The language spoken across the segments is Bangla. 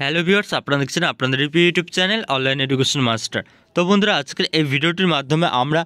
হ্যালো ভিউয়ার্স আপনারা দেখছেন আপনাদের YouTube channel online education master তো বন্ধুরা আজকের এই ভিডিওটির মাধ্যমে আমরা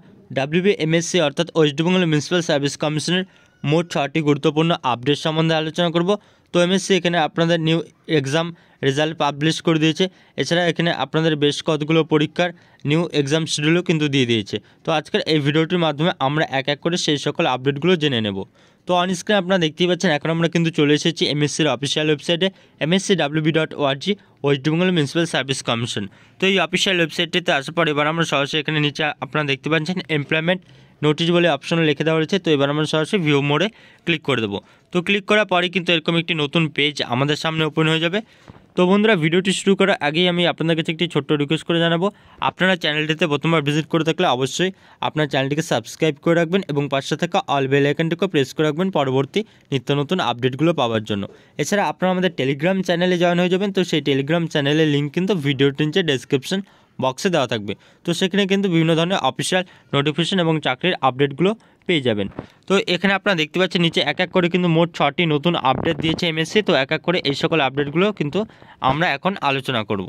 এমএসসি অর্থাৎ ওয়েস্টবেঙ্গল মিউনিসিপ্যাল সার্ভিস কমিশনের মোট ছটি গুরুত্বপূর্ণ আপডেট সম্বন্ধে আলোচনা করব তো এমএসসি এখানে আপনাদের নিউ এক্সাম রেজাল্ট পাবলিশ করে দিয়েছে এছাড়া এখানে আপনাদের বেশ কতগুলো পরীক্ষার নিউ এক্সাম শিডিউলও কিন্তু দিয়ে দিয়েছে তো আজকের এই ভিডিওটির মাধ্যমে আমরা এক এক করে সেই সকল আপডেটগুলো জেনে নেব তো অন স্ক্রিন আপনারা দেখতেই পাচ্ছেন এখন আমরা কিন্তু চলে এসেছি এমএসসির অফিসিয়াল ওয়েবসাইটে MSC WB dot org Bengal municipal service commission তো এই অফিসিয়াল ওয়েবসাইটটিতে আসার পর এবার আমরা সরাসরি এখানে নিচে আপনারা দেখতে পাচ্ছেন এমপ্লয়মেন্ট নোটিশ বলে অপশনে লিখে দেওয়া রয়েছে তো এবার আমরা সরাসরি ভিউ মোড়ে ক্লিক করে দেবো তো ক্লিক করার পরে কিন্তু এরকম একটি নতুন পেজ আমাদের সামনে ওপেন হয়ে যাবে তো বন্ধুরা ভিডিওটি শুরু করার আগেই আমি আপনাদের কাছে একটি ছোট্ট রিকোয়েস্ট করে জানাবো আপনারা চ্যানেলটিতে প্রথমবার ভিজিট করে থাকলে অবশ্যই আপনার চ্যানেলটিকে সাবস্ক্রাইব করে রাখবেন এবং পাশে থাকা অল বেল আইকনটিকে প্রেস করে রাখবেন পরবর্তী নিত্য নতুন আপডেটগুলো পাওয়ার জন্য এছাড়া আপনারা আমাদের টেলিগ্রাম চ্যানেলে জয়েন হয়ে যাবেন তো সেই টেলিগ্রাম চ্যানেলের লিঙ্ক কিন্তু ভিডিওটি নিচে ডেসক্রিপশন বক্সে দেওয়া থাকবে তো সেখানে কিন্তু বিভিন্ন ধরনের অফিসিয়াল নোটিফিকেশন এবং চাকরির আপডেটগুলো পেয়ে যাবেন তো এখানে আপনারা দেখতে পাচ্ছেন নিচে এক এক করে কিন্তু মোট ছটি নতুন আপডেট দিয়েছে এমএসসি তো এক এক করে এই সকল আপডেটগুলো কিন্তু আমরা এখন আলোচনা করব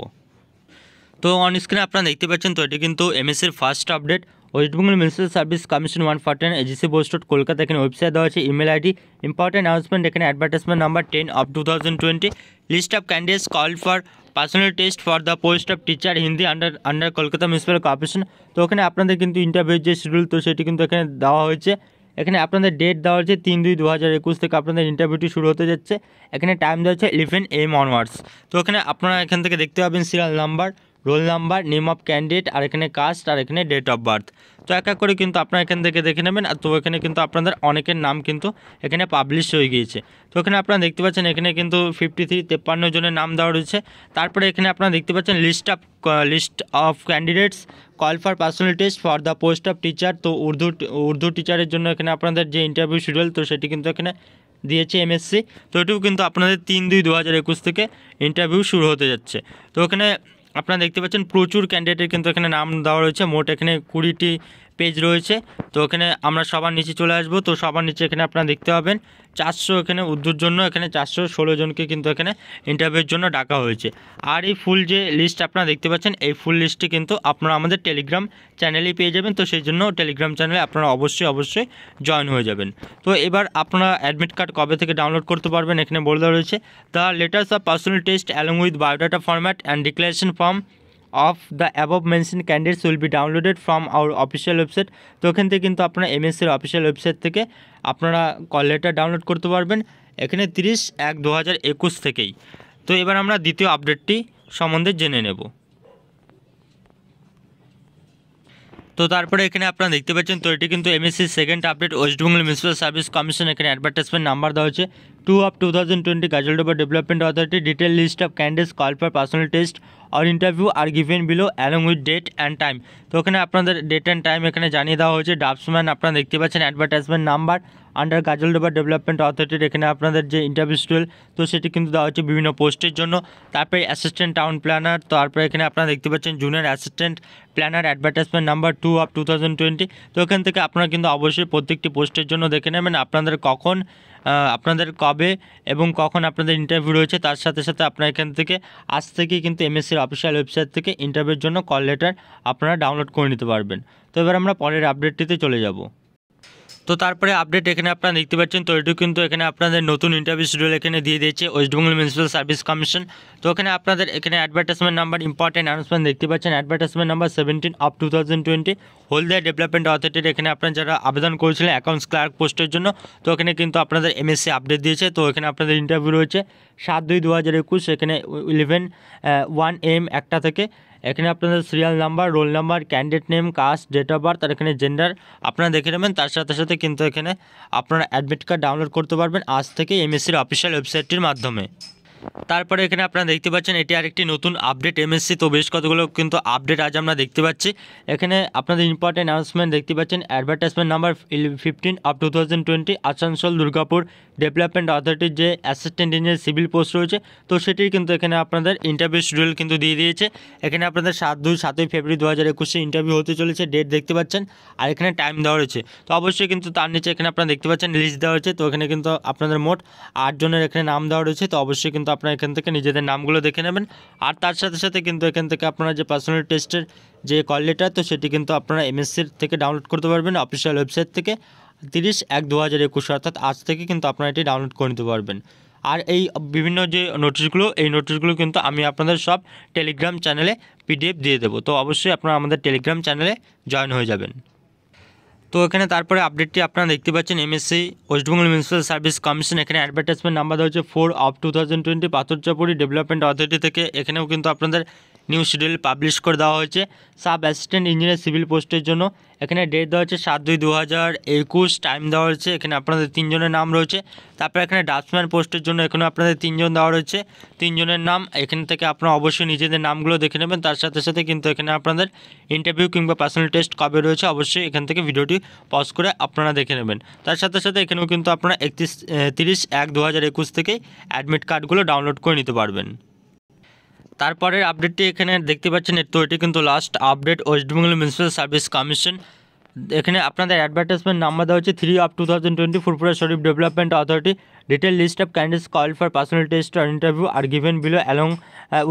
তো অন স্ক্রিনে আপনারা দেখতে পাচ্ছেন তো এটি কিন্তু এমএসের first update West Bengal municipal service commission one for ten এজিসি road Kolkata এখানে ওয়েবসাইট দেওয়া আছে ইমেল আইডি ইম্পর্টেন্ট অ্যানাউন্সমেন্ট এখানে advertisement number ten of two thousand twenty list of candidates call for personal test for the post of teacher Hindi under under Kolkata municipal corporation তো ওখানে আপনাদের কিন্তু ইন্টারভিউ যে শিডিউল তো সেটি কিন্তু এখানে দেওয়া হয়েছে এখানে আপনাদের ডেট দেওয়া হচ্ছে তিন দুই দু হাজার একুশ থেকে আপনাদের ইন্টারভিউটি শুরু হতে যাচ্ছে এখানে টাইম দেওয়া হচ্ছে ইলেভেন এম অনওয়ার্ডস তো এখানে আপনারা এখান থেকে দেখতে পাবেন serial number roll number name of candidate আর এখানে কাস্ট আর এখানে ডেট অফ বার্থ তো এক এক করে কিন্তু আপনারা এখান থেকে দেখে নেবেন আর তো এখানে কিন্তু আপনাদের অনেকের নাম কিন্তু এখানে পাবলিশ হয়ে গিয়েছে তো এখানে আপনারা দেখতে পাচ্ছেন এখানে কিন্তু ফিফটি থ্রি তেপ্পান্ন জনের নাম দেওয়া রয়েছে তারপরে এখানে আপনারা দেখতে পাচ্ছেন list of list of candidates call for personal test for the post of teacher তো উর্দু উর্দু টিচারের জন্য এখানে আপনাদের যে ইন্টারভিউ শিডিউল তো সেটি কিন্তু এখানে দিয়েছে এমএসসি তো এটুকু কিন্তু আপনাদের তিন দুই দু একুশ থেকে ইন্টারভিউ শুরু হতে যাচ্ছে তো এখানে আপনারা দেখতে পাচ্ছেন প্রচুর ক্যান্ডিডেটের কিন্তু এখানে নাম দেওয়া রয়েছে মোট এখানে কুড়িটি পেজ রয়েছে তো এখানে আমরা সবার নিচে চলে আসব তো সবার নিচে এখানে আপনারা দেখতে পাবেন চারশো এখানে উর্দুর জন্য এখানে চারশো ষোলো জনকে কিন্তু এখানে ইন্টারভিউর জন্য ডাকা হয়েছে আর এই ফুল যে লিস্ট আপনারা দেখতে পাচ্ছেন এই ফুল লিস্টটি কিন্তু আপনারা আমাদের টেলিগ্রাম চ্যানেলেই পেয়ে যাবেন তো সেই জন্য টেলিগ্রাম চ্যানেলে আপনারা অবশ্যই অবশ্যই জয়েন হয়ে যাবেন তো এবার আপনারা অ্যাডমিট কার্ড কবে থেকে ডাউনলোড করতে পারবেন এখানে বলে দেওয়া রয়েছে the letters of personal test along with biodata format and declaration form of the above mention candidates will be downloaded from our official website তো ওখান থেকে কিন্তু আপনারা এমএসসির অফিসিয়াল ওয়েবসাইট থেকে আপনারা কল লেটার ডাউনলোড করতে পারবেন এখানে তিরিশ এক দু হাজার একুশ থেকেই তো এবার আমরা দ্বিতীয় আপডেটটি সম্বন্ধে জেনে নেব তো তারপরে এখানে আপনারা দেখতে পাচ্ছেন তো এটি কিন্তু MSc second update West Bengal municipal service commission এখানে অ্যাডভার্টাইজমেন্ট নাম্বার দেওয়া হচ্ছে two of two thousand twenty Gajoldoba development authority detail list of candidates call for personal test or interview are given below along with date and time তো ওখানে আপনাদের ডেট অ্যান্ড টাইম এখানে জানিয়ে দেওয়া হয়েছে ডাবসম্যান আপনারা দেখতে পাচ্ছেন advertisement number under Gajoldoba development অথরিটির এখানে আপনাদের যে ইন্টারভিউ স্টুয়েল তো সেটি কিন্তু দেওয়া হচ্ছে বিভিন্ন পোস্টের জন্য তারপরে অ্যাসিস্ট্যান্ট টাউন প্ল্যানার তারপরে এখানে আপনারা দেখতে পাচ্ছেন junior assistant planner advertisement number two of two thousand twenty তো এখান থেকে আপনারা কিন্তু অবশ্যই প্রত্যেকটি পোস্টের জন্য দেখে নেবেন আপনাদের কখন আপনাদের কবে এবং কখন আপনাদের ইন্টারভিউ রয়েছে তার সাথে সাথে আপনারা এখান থেকে আজ থেকে কিন্তু এমএসসির অফিসিয়াল ওয়েবসাইট থেকে ইন্টারভিউর জন্য কল লেটার আপনারা ডাউনলোড করে নিতে পারবেন তো এবার আমরা পরের আপডেটটিতে চলে যাব তো তারপরে আপডেট এখানে আপনারা দেখতে পাচ্ছেন তো এটি কিন্তু এখানে আপনাদের নতুন ইন্টারভিউ শিডিউল এখানে দিয়ে দিয়েছে ওয়েস্টবেঙ্গল মিউনিসিপ্যাল সার্ভিস কমিশন তো এখানে আপনাদের এখানে অ্যাডভার্টাইজমেন্ট নাম্বার ইম্পর্টেন্ট অ্যানাউন্সমেন্ট দেখতে পাচ্ছেন advertisement number seventeen of two thousand twenty Haldia development অথরিটির এখানে আপনারা যারা আবেদন করেছিলেন অ্যাকাউন্টস ক্লার্ক পোস্টের জন্য তো এখানে কিন্তু আপনাদের এমএসসি আপডেট দিয়েছে তো এখানে আপনাদের ইন্টারভিউ রয়েছে সাত দুই দু হাজার একুশ এখানে ইলেভেন ওয়ান এম একটা থেকে এখানে আপনাদের serial number roll number candidate name caste date of birth আর এখানে জেন্ডার আপনারা দেখে নেবেন তার সাথে সাথে কিন্তু এখানে আপনারা অ্যাডমিট কার্ড ডাউনলোড করতে পারবেন আজ থেকে এমএসসির অফিসিয়াল ওয়েবসাইটটির মাধ্যমে তারপরে এখানে আপনারা দেখতে পাচ্ছেন এটি আরেকটি নতুন আপডেট এমএসসি তো বেশ কতগুলো কিন্তু আপডেট আজ আমরা দেখতে পাচ্ছি এখানে আপনাদের ইম্পর্টেন্ট অ্যানাউন্সমেন্ট দেখতে পাচ্ছেন advertisement number fifteen of two thousand twenty Asansol Durgapur development অথরিটির যে অ্যাসিস্ট্যান্ট ইঞ্জিনিয়ার সিভিল পোস্ট রয়েছে তো সেটির কিন্তু এখানে আপনাদের ইন্টারভিউ শিডিউল কিন্তু দিয়ে দিয়েছে এখানে আপনাদের সাত দুই সাতই ফেব্রুয়ারি দু হাজার একুশে ইন্টারভিউ হতে চলেছে ডেট দেখতে পাচ্ছেন আর এখানে টাইম দেওয়া রয়েছে তো অবশ্যই কিন্তু তার নিচে এখানে আপনারা দেখতে পাচ্ছেন লিস্ট দেওয়া রয়েছে তো এখানে কিন্তু আপনাদের মোট আটজনের এখানে নাম দেওয়া রয়েছে তো অবশ্যই কিন্তু আপনারা এখান থেকে নিজেদের নামগুলো দেখে নেবেন আর তার সাথে সাথে কিন্তু এখান থেকে আপনারা যে পার্সোনাল টেস্টের যে কল লেটার তো সেটি কিন্তু আপনারা এমএসসির থেকে ডাউনলোড করতে পারবেন অফিসিয়াল ওয়েবসাইট থেকে তিরিশ এক দু হাজার একুশ অর্থাৎ আজ থেকে কিন্তু আপনারা এটি ডাউনলোড করে নিতে পারবেন আর এই বিভিন্ন যে নোটিশগুলো এই নোটিশগুলো কিন্তু আমি আপনাদের সব টেলিগ্রাম চ্যানেলে পিডিএফ দিয়ে দেবো তো অবশ্যই আপনারা আমাদের টেলিগ্রাম চ্যানেলে জয়েন হয়ে যাবেন তো এখানে তারপরে আপডেটটি আপনারা দেখতে পাচ্ছেন MSc West Bengal municipal service commission এখানে অ্যাডভার্টাইজমেন্ট নাম্বার দেওয়া হচ্ছে four of two thousand twenty পাথরচাপুরি development authority থেকে এখানেও কিন্তু আপনাদের নিউ শিডিউল পাবলিশ করে দেওয়া হয়েছে সাব অ্যাসিস্ট্যান্ট ইঞ্জিনিয়ার সিভিল পোস্টের জন্য এখানে ডেট দেওয়া হচ্ছে সাত দুই দু হাজার একুশ টাইম দেওয়া হয়েছে এখানে আপনাদের তিনজনের নাম রয়েছে তারপরে এখানে ডাস্টম্যান পোস্টের জন্য এখানে আপনাদের তিনজন দেওয়া রয়েছে তিনজনের নাম এখান থেকে আপনারা অবশ্যই নিজেদের নামগুলো দেখে নেবেন তার সাথে সাথে কিন্তু এখানে আপনাদের ইন্টারভিউ কিংবা পার্সোনাল টেস্ট কবে রয়েছে অবশ্যই এখান থেকে ভিডিওটি পজ করে আপনারা দেখে নেবেন তার সাথে সাথে এখানেও কিন্তু আপনারা একত্রিশ তিরিশ এক দু হাজার একুশ থেকে অ্যাডমিট কার্ডগুলো ডাউনলোড করে নিতে পারবেন তারপরের আপডেটটি এখানে দেখতে পাচ্ছেন তো এটি কিন্তু last update West Bengal municipal service commission এখানে আপনাদের অ্যাডভার্টাইজমেন্ট নাম্বার দেওয়া হচ্ছে three of two thousand twenty Furfura Sharif development authority detail list of candidates call for personal test আর interview are given below along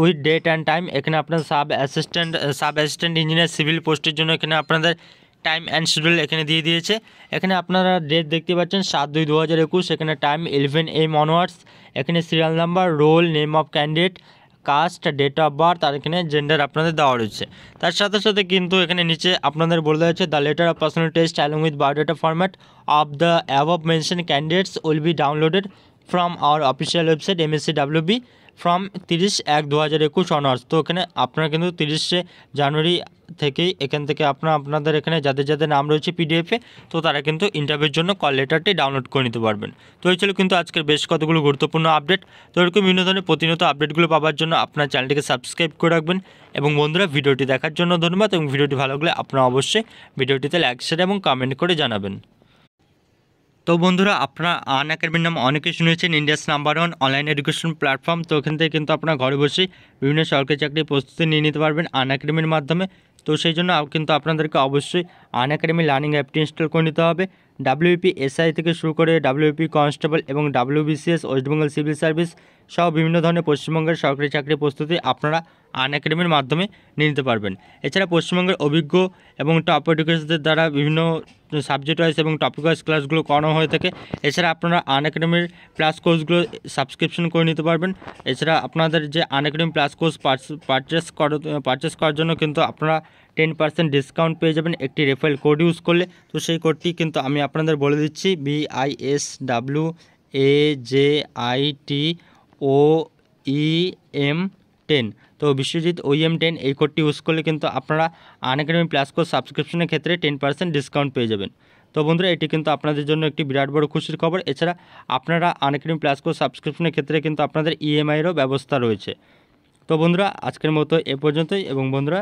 with date and time এখানে আপনার sub assistant sub assistant engineer civil পোস্টের জন্য এখানে আপনাদের টাইম অ্যান্ড শিডিউল এখানে দিয়ে দিয়েছে এখানে আপনারা ডেট দেখতে পাচ্ছেন সাত দুই দু হাজার একুশ এখানে টাইম ইলেভেন এম অনওয়ার্ডস এখানে serial number roll name of candidate caste date of birth আর এখানে জেন্ডার আপনাদের দেওয়া রয়েছে তার সাথে সাথে কিন্তু এখানে নিচে আপনাদের বলে হচ্ছে the letter of personal test along with biodata format of the above mention candidates will be downloaded from our official website MSC W B from তিরিশ এক দু হাজার একুশ অনার্স তো এখানে আপনারা কিন্তু তিরিশে জানুয়ারি থেকে এখান থেকে আপনারা আপনাদের এখানে যাদের যাদের নাম রয়েছে পিডিএফে তো তারা কিন্তু ইন্টারভিউর জন্য কল লেটারটি ডাউনলোড করে নিতে পারবেন তো এই ছিল কিন্তু আজকের বেশ কতগুলো গুরুত্বপূর্ণ আপডেট তো এরকম বিভিন্ন ধরনের প্রতিনিয়ত আপডেটগুলো পাওয়ার জন্য আপনার চ্যানেলটিকে সাবস্ক্রাইব করে রাখবেন এবং বন্ধুরা ভিডিওটি দেখার জন্য ধন্যবাদ এবং ভিডিওটি ভালো লাগলে আপনারা অবশ্যই ভিডিওটিতে লাইক শেয়ার এবং কমেন্ট করে জানাবেন তো বন্ধুরা আপনার আন একাডেমির নাম অনেকে শুনেছেন India's number one online education platform তো ওখান থেকে কিন্তু আপনারা ঘরে বসে বিভিন্ন সরকারি চাকরির প্রস্তুতি নিয়ে নিতে পারবেন আন একাডেমির মাধ্যমে তো সেই জন্য কিন্তু আপনাদেরকে অবশ্যই আন একাডেমি লার্নিং অ্যাপটি ইনস্টল করে নিতে হবে ডাব্লিউপি এসআই থেকে শুরু করে ডাব্লিউপি কনস্টেবল এবং ডাব্লিউবিসিএস ওয়েস্টবেঙ্গল সিভিল সার্ভিস সহ বিভিন্ন ধরনের পশ্চিমবঙ্গের সরকারি চাকরি প্রস্তুতি আপনারা আন একাডেমির মাধ্যমে নিয়ে নিতে পারবেন এছাড়া পশ্চিমবঙ্গের অভিজ্ঞ এবং টপ এডুকেশনদের দ্বারা বিভিন্ন সাবজেক্ট ওয়াইজ এবং টপিক ওয়াইজ ক্লাসগুলো করানো হয়ে থাকে এছাড়া আপনারা আন একাডেমির প্লাস কোর্সগুলো সাবস্ক্রিপশন করে নিতে পারবেন এছাড়া আপনাদের যে Unacademy plus course purchase করার জন্য কিন্তু আপনারা টেন পার্সেন্ট ডিসকাউন্ট পেয়ে যাবেন একটি রেফারেল কোড ইউজ করলে তো সেই কোডটি কিন্তু আমি আপনাদের বলে দিচ্ছি BIS W A J I T O E M ten তো বিশ্বজিৎ ওই এম টেন এই কোডটি ইউজ করলে কিন্তু আপনারা আনএকাডেমি প্লাস কোর্স সাবস্ক্রিপশনের ক্ষেত্রে টেন পার্সেন্ট ডিসকাউন্ট পেয়ে যাবেন তো বন্ধুরা এটি কিন্তু আপনাদের জন্য একটি বিরাট বড় খুশির খবর এছাড়া আপনারা আনএকাডেমি প্লাস কোর্স সাবস্ক্রিপশনের ক্ষেত্রে কিন্তু আপনাদের ইএমআইয়েরও e ব্যবস্থা রয়েছে তো বন্ধুরা আজকের মতো এ পর্যন্তই এবং বন্ধুরা